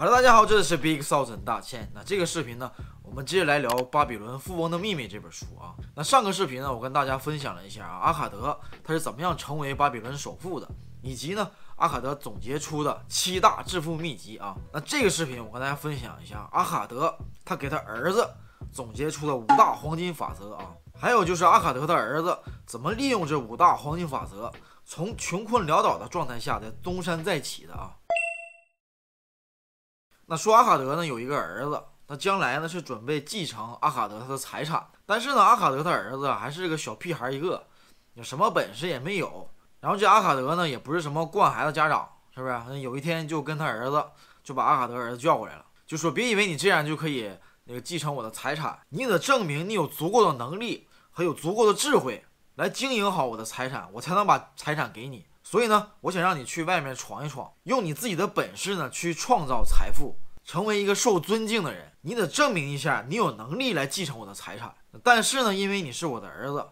好了，大家好，这里是 Big s a l t e n 大倩。那这个视频呢，我们接着来聊《巴比伦富翁的秘密》这本书啊。那上个视频呢，我跟大家分享了一下啊，阿卡德他是怎么样成为巴比伦首富的，以及呢，阿卡德总结出的七大致富秘籍啊。那这个视频我跟大家分享一下，阿卡德他给他儿子总结出的五大黄金法则啊，还有就是阿卡德的儿子怎么利用这五大黄金法则，从穷困潦倒的状态下的东山再起的啊。那说阿卡德呢有一个儿子，那将来呢是准备继承阿卡德他的财产，但是呢阿卡德他儿子还是个小屁孩一个，有什么本事也没有。然后这阿卡德呢也不是什么惯孩子家长，是不是？有一天就跟他儿子就把阿卡德儿子叫过来了，就说：“别以为你这样就可以那个继承我的财产，你得证明你有足够的能力和有足够的智慧来经营好我的财产，我才能把财产给你。”所以呢，我想让你去外面闯一闯，用你自己的本事呢去创造财富，成为一个受尊敬的人。你得证明一下你有能力来继承我的财产。但是呢，因为你是我的儿子，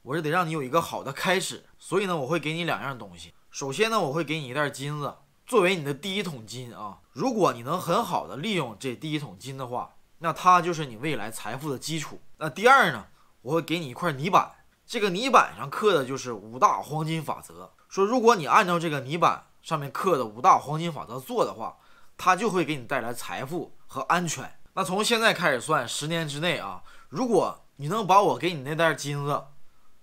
我是得让你有一个好的开始。所以呢，我会给你两样东西。首先呢，我会给你一袋金子，作为你的第一桶金啊。如果你能很好的利用这第一桶金的话，那它就是你未来财富的基础。那第二呢，我会给你一块泥板，这个泥板上刻的就是五大黄金法则。说，如果你按照这个泥板上面刻的五大黄金法则做的话，它就会给你带来财富和安全。那从现在开始算，十年之内啊，如果你能把我给你那袋金子，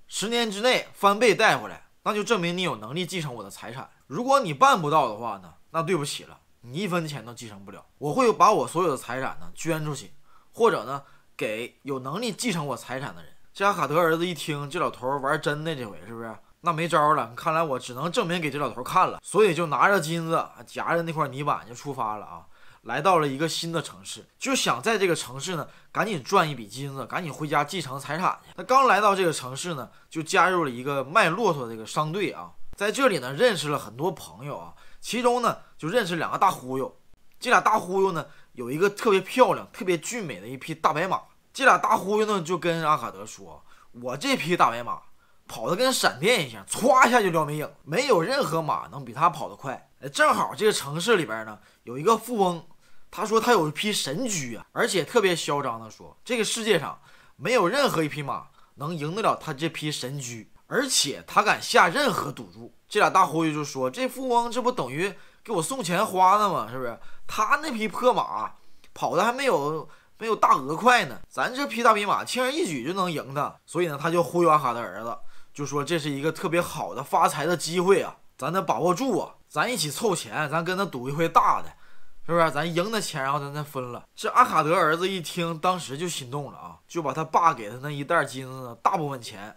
十年之内翻倍带回来，那就证明你有能力继承我的财产。如果你办不到的话呢，那对不起了，你一分钱都继承不了。我会把我所有的财产呢捐出去，或者呢给有能力继承我财产的人。加卡德儿子一听，这老头玩真的，这回是不是？那没招了，看来我只能证明给这老头看了，所以就拿着金子夹着那块泥板就出发了啊！来到了一个新的城市，就想在这个城市呢赶紧赚一笔金子，赶紧回家继承财产去。那刚来到这个城市呢，就加入了一个卖骆驼这个商队啊，在这里呢认识了很多朋友啊，其中呢就认识两个大忽悠。这俩大忽悠呢有一个特别漂亮、特别俊美的一匹大白马，这俩大忽悠呢就跟阿卡德说：“我这匹大白马。”跑得跟闪电一样，唰一下就撩没影。没有任何马能比他跑得快。正好这个城市里边呢有一个富翁，他说他有一匹神驹啊，而且特别嚣张的说，这个世界上没有任何一匹马能赢得了他这匹神驹，而且他敢下任何赌注。这俩大忽悠就说，这富翁这不等于给我送钱花呢吗？是不是？他那匹破马跑的还没有没有大鹅快呢，咱这匹大匹马轻而易举就能赢他，所以呢他就忽悠阿卡的儿子。就说这是一个特别好的发财的机会啊，咱得把握住啊！咱一起凑钱，咱跟他赌一回大的，是不是？咱赢的钱，然后咱再分了。这阿卡德儿子一听，当时就心动了啊，就把他爸给他那一袋金子大部分钱，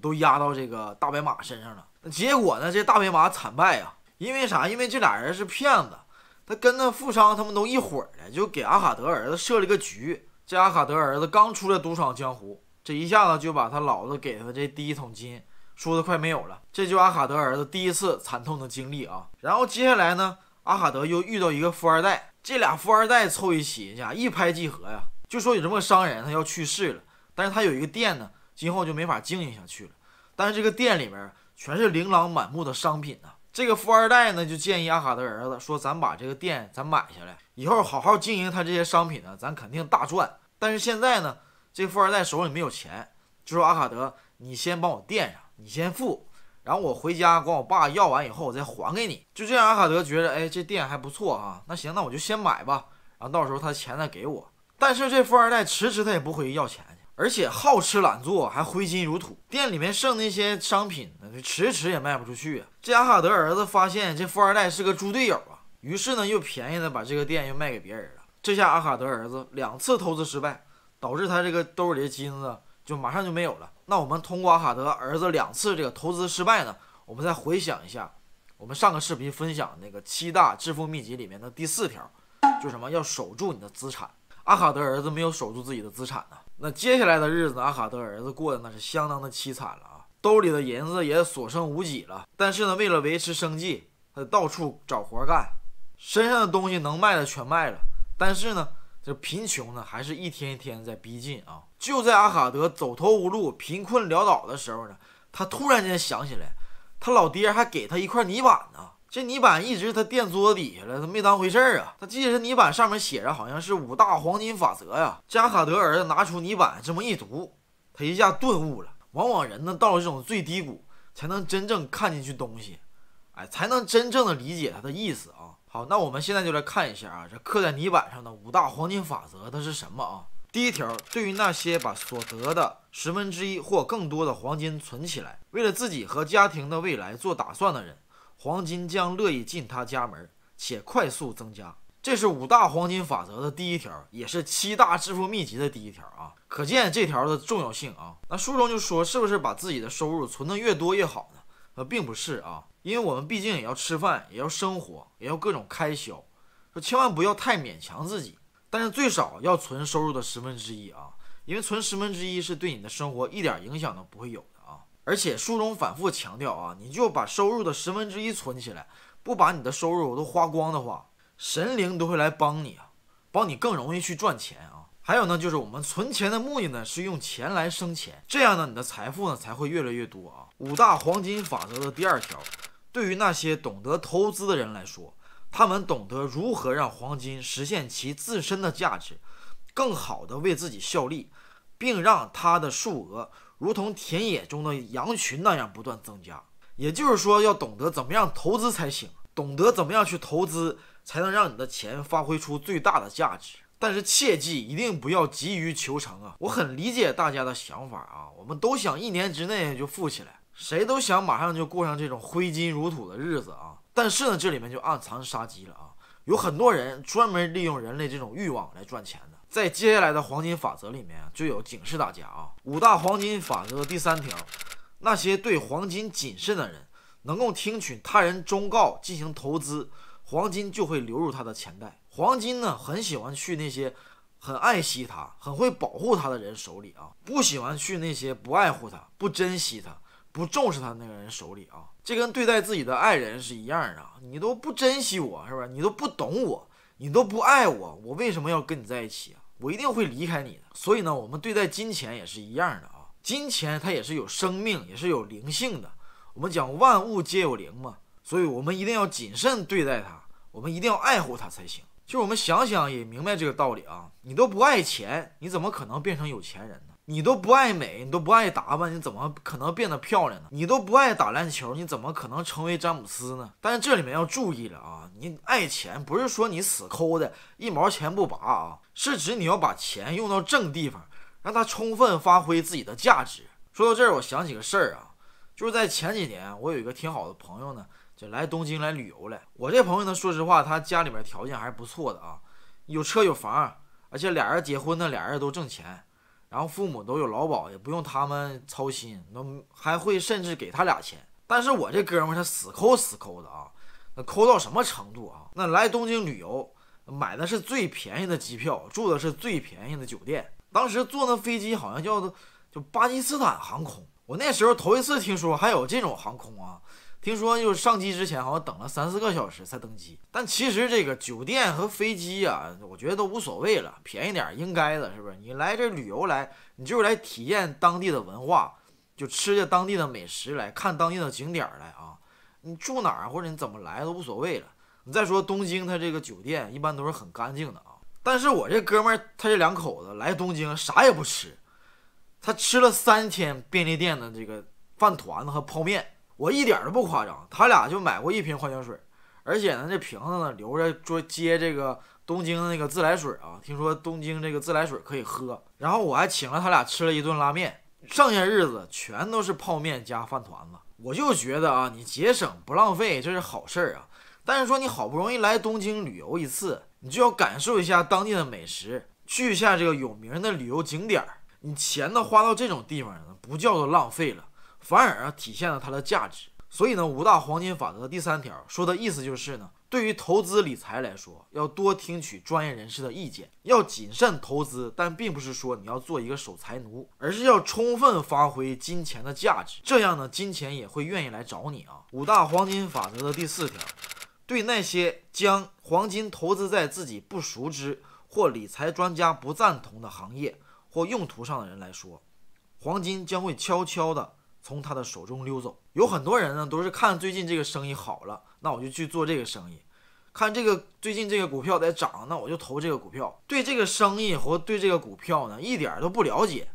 都压到这个大白马身上了。那结果呢？这大白马惨败啊！因为啥？因为这俩人是骗子，他跟那富商他们都一伙的，就给阿卡德儿子设了个局。这阿卡德儿子刚出来独闯江湖。这一下子就把他老子给他这第一桶金输得快没有了，这就阿卡德儿子第一次惨痛的经历啊。然后接下来呢，阿卡德又遇到一个富二代，这俩富二代凑一起，呀，一拍即合呀，就说有这么个商人，他要去世了，但是他有一个店呢，今后就没法经营下去了。但是这个店里面全是琳琅满目的商品呢。这个富二代呢，就建议阿卡德儿子说：“咱把这个店咱买下来，以后好好经营他这些商品呢，咱肯定大赚。”但是现在呢？这富二代手里没有钱，就说阿卡德，你先帮我垫上，你先付，然后我回家管我爸要完以后，我再还给你。就这样，阿卡德觉得，哎，这店还不错啊，那行，那我就先买吧。然后到时候他的钱再给我。但是这富二代迟迟他也不回去要钱去，而且好吃懒做，还挥金如土，店里面剩那些商品呢，迟迟也卖不出去啊。这阿卡德儿子发现这富二代是个猪队友啊，于是呢，又便宜的把这个店又卖给别人了。这下阿卡德儿子两次投资失败。导致他这个兜里的金子就马上就没有了。那我们通过阿卡德儿子两次这个投资失败呢，我们再回想一下，我们上个视频分享那个七大致富秘籍里面的第四条，就什么要守住你的资产。阿卡德儿子没有守住自己的资产呢，那接下来的日子阿卡德儿子过的那是相当的凄惨了啊，兜里的银子也所剩无几了。但是呢，为了维持生计，他到处找活干，身上的东西能卖的全卖了。但是呢。这贫穷呢，还是一天一天在逼近啊！就在阿卡德走投无路、贫困潦倒的时候呢，他突然间想起来，他老爹还给他一块泥板呢。这泥板一直他垫桌子底下了，他没当回事儿啊。他记得泥板上面写着，好像是五大黄金法则呀。阿卡德儿子拿出泥板这么一读，他一下顿悟了。往往人呢，到了这种最低谷，才能真正看进去东西，哎，才能真正的理解他的意思啊。好，那我们现在就来看一下啊，这刻在泥板上的五大黄金法则它是什么啊？第一条，对于那些把所得的十分之一或更多的黄金存起来，为了自己和家庭的未来做打算的人，黄金将乐意进他家门，且快速增加。这是五大黄金法则的第一条，也是七大致富秘籍的第一条啊，可见这条的重要性啊。那书中就说，是不是把自己的收入存得越多越好呢？呃，并不是啊。因为我们毕竟也要吃饭，也要生活，也要各种开销，说千万不要太勉强自己，但是最少要存收入的十分之一啊，因为存十分之一是对你的生活一点影响都不会有的啊。而且书中反复强调啊，你就把收入的十分之一存起来，不把你的收入都花光的话，神灵都会来帮你啊，帮你更容易去赚钱啊。还有呢，就是我们存钱的目的呢是用钱来生钱，这样呢你的财富呢才会越来越多啊。五大黄金法则的第二条。对于那些懂得投资的人来说，他们懂得如何让黄金实现其自身的价值，更好地为自己效力，并让它的数额如同田野中的羊群那样不断增加。也就是说，要懂得怎么样投资才行，懂得怎么样去投资，才能让你的钱发挥出最大的价值。但是切记，一定不要急于求成啊！我很理解大家的想法啊，我们都想一年之内就富起来。谁都想马上就过上这种挥金如土的日子啊，但是呢，这里面就暗藏杀机了啊。有很多人专门利用人类这种欲望来赚钱的。在接下来的黄金法则里面就有警示大家啊，五大黄金法则的第三条，那些对黄金谨慎的人，能够听取他人忠告进行投资，黄金就会流入他的钱袋。黄金呢，很喜欢去那些很爱惜它、很会保护它的人手里啊，不喜欢去那些不爱护它、不珍惜它。不重视他那个人手里啊，这跟对待自己的爱人是一样的。你都不珍惜我，是不是？你都不懂我，你都不爱我，我为什么要跟你在一起啊？我一定会离开你的。所以呢，我们对待金钱也是一样的啊。金钱它也是有生命，也是有灵性的。我们讲万物皆有灵嘛，所以我们一定要谨慎对待它，我们一定要爱护它才行。就是我们想想也明白这个道理啊。你都不爱钱，你怎么可能变成有钱人呢？你都不爱美，你都不爱打扮，你怎么可能变得漂亮呢？你都不爱打篮球，你怎么可能成为詹姆斯呢？但是这里面要注意了啊！你爱钱，不是说你死抠的，一毛钱不拔啊，是指你要把钱用到正地方，让它充分发挥自己的价值。说到这儿，我想起个事儿啊，就是在前几年，我有一个挺好的朋友呢，就来东京来旅游了。我这朋友呢，说实话，他家里面条件还是不错的啊，有车有房，而且俩人结婚呢，俩人都挣钱。然后父母都有劳保，也不用他们操心，那还会甚至给他俩钱。但是我这哥们他死抠死抠的啊，那抠到什么程度啊？那来东京旅游，买的是最便宜的机票，住的是最便宜的酒店。当时坐那飞机好像叫做就巴基斯坦航空，我那时候头一次听说还有这种航空啊。听说就是上机之前好像等了三四个小时才登机，但其实这个酒店和飞机啊，我觉得都无所谓了，便宜点应该的是不是？你来这旅游来，你就是来体验当地的文化，就吃着当地的美食，来看当地的景点儿来啊。你住哪儿或者你怎么来都无所谓了。你再说东京，它这个酒店一般都是很干净的啊。但是我这哥们儿他这两口子来东京啥也不吃，他吃了三天便利店的这个饭团子和泡面。我一点都不夸张，他俩就买过一瓶矿泉水，而且呢，这瓶子呢留着说接这个东京的那个自来水啊。听说东京这个自来水可以喝，然后我还请了他俩吃了一顿拉面，剩下日子全都是泡面加饭团子。我就觉得啊，你节省不浪费这是好事儿啊，但是说你好不容易来东京旅游一次，你就要感受一下当地的美食，去一下这个有名的旅游景点儿，你钱都花到这种地方，了，不叫做浪费了。反而啊体现了它的价值，所以呢五大黄金法则的第三条说的意思就是呢，对于投资理财来说，要多听取专业人士的意见，要谨慎投资，但并不是说你要做一个守财奴，而是要充分发挥金钱的价值，这样呢金钱也会愿意来找你啊。五大黄金法则的第四条，对那些将黄金投资在自己不熟知或理财专家不赞同的行业或用途上的人来说，黄金将会悄悄的。从他的手中溜走。有很多人呢，都是看最近这个生意好了，那我就去做这个生意；看这个最近这个股票在涨，那我就投这个股票。对这个生意和对这个股票呢，一点都不了解，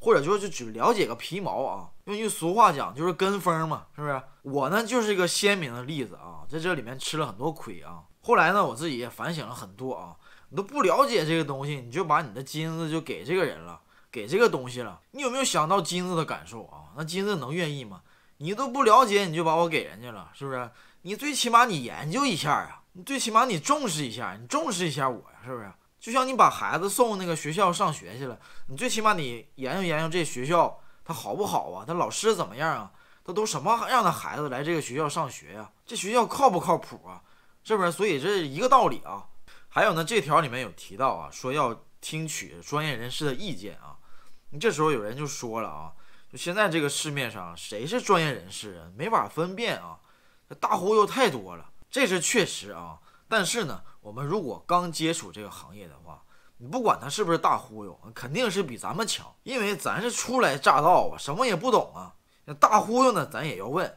或者说就只了解个皮毛啊。用句俗话讲，就是跟风嘛，是不是？我呢，就是一个鲜明的例子啊，在这里面吃了很多亏啊。后来呢，我自己也反省了很多啊。你都不了解这个东西，你就把你的金子就给这个人了。给这个东西了，你有没有想到金子的感受啊？那金子能愿意吗？你都不了解，你就把我给人家了，是不是？你最起码你研究一下啊，你最起码你重视一下，你重视一下我呀，是不是？就像你把孩子送那个学校上学去了，你最起码你研究研究这学校它好不好啊？它老师怎么样啊？它都什么样的孩子来这个学校上学呀？这学校靠不靠谱啊？是不是？所以这一个道理啊。还有呢，这条里面有提到啊，说要听取专业人士的意见啊。你这时候有人就说了啊，就现在这个市面上谁是专业人士，啊，没法分辨啊，大忽悠太多了，这是确实啊。但是呢，我们如果刚接触这个行业的话，你不管他是不是大忽悠，肯定是比咱们强，因为咱是初来乍到啊，什么也不懂啊。那大忽悠呢，咱也要问，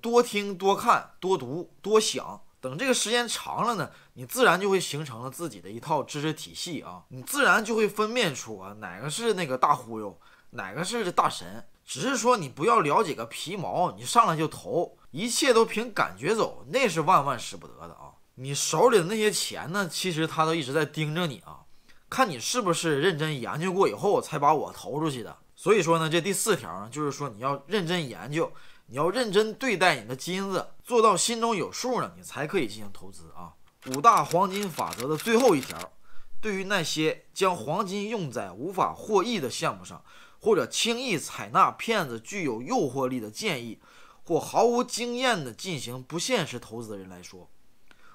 多听多看多读多想。等这个时间长了呢，你自然就会形成了自己的一套知识体系啊，你自然就会分辨出啊哪个是那个大忽悠，哪个是大神。只是说你不要了解个皮毛，你上来就投，一切都凭感觉走，那是万万使不得的啊！你手里的那些钱呢，其实他都一直在盯着你啊，看你是不是认真研究过以后才把我投出去的。所以说呢，这第四条呢，就是说你要认真研究。你要认真对待你的金子，做到心中有数呢，你才可以进行投资啊。五大黄金法则的最后一条，对于那些将黄金用在无法获益的项目上，或者轻易采纳骗子具有诱惑力的建议，或毫无经验的进行不现实投资的人来说，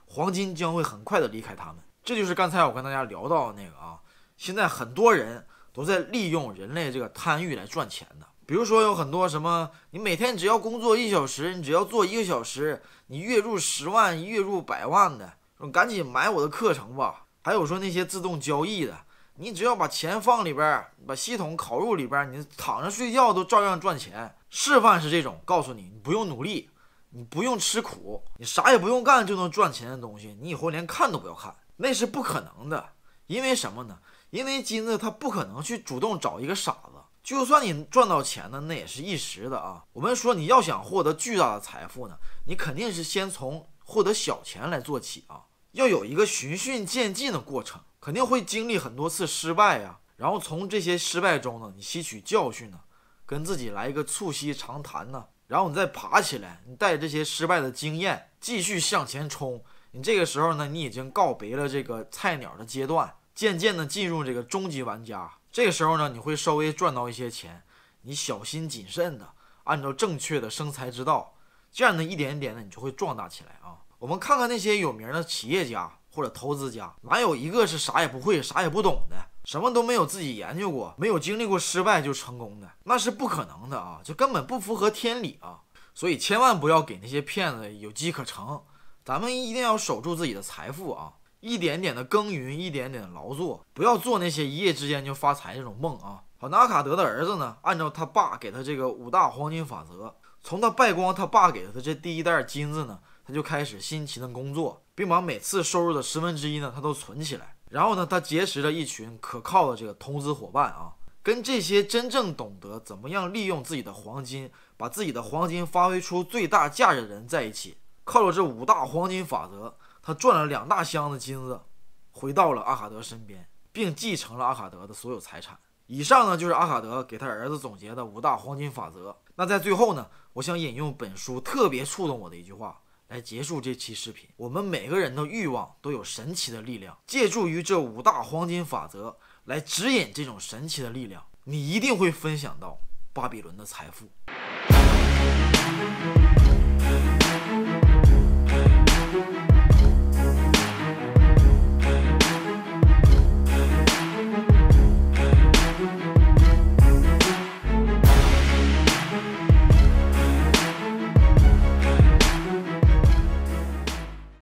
黄金将会很快的离开他们。这就是刚才我跟大家聊到的那个啊，现在很多人都在利用人类这个贪欲来赚钱的。比如说有很多什么，你每天只要工作一小时，你只要做一个小时，你月入十万、月入百万的，你赶紧买我的课程吧。还有说那些自动交易的，你只要把钱放里边，把系统考入里边，你躺着睡觉都照样赚钱。示范是这种，告诉你你不用努力，你不用吃苦，你啥也不用干就能赚钱的东西，你以后连看都不要看，那是不可能的。因为什么呢？因为金子它不可能去主动找一个傻子。就算你赚到钱呢，那也是一时的啊。我们说你要想获得巨大的财富呢，你肯定是先从获得小钱来做起啊，要有一个循序渐进的过程，肯定会经历很多次失败啊。然后从这些失败中呢，你吸取教训呢，跟自己来一个促膝长谈呢，然后你再爬起来，你带着这些失败的经验继续向前冲。你这个时候呢，你已经告别了这个菜鸟的阶段，渐渐的进入这个终极玩家。这个时候呢，你会稍微赚到一些钱，你小心谨慎的，按照正确的生财之道，这样呢一点一点的，你就会壮大起来啊。我们看看那些有名的企业家或者投资家，哪有一个是啥也不会、啥也不懂的，什么都没有自己研究过，没有经历过失败就成功的，那是不可能的啊，这根本不符合天理啊。所以千万不要给那些骗子有机可乘，咱们一定要守住自己的财富啊。一点点的耕耘，一点点的劳作，不要做那些一夜之间就发财这种梦啊！好，纳卡德的儿子呢？按照他爸给他这个五大黄金法则，从他败光他爸给他的这第一袋金子呢，他就开始辛勤的工作，并把每次收入的十分之一呢，他都存起来。然后呢，他结识了一群可靠的这个投资伙伴啊，跟这些真正懂得怎么样利用自己的黄金，把自己的黄金发挥出最大价值的人在一起，靠着这五大黄金法则。他赚了两大箱子金子，回到了阿卡德身边，并继承了阿卡德的所有财产。以上呢，就是阿卡德给他儿子总结的五大黄金法则。那在最后呢，我想引用本书特别触动我的一句话来结束这期视频：我们每个人的欲望都有神奇的力量，借助于这五大黄金法则来指引这种神奇的力量，你一定会分享到巴比伦的财富。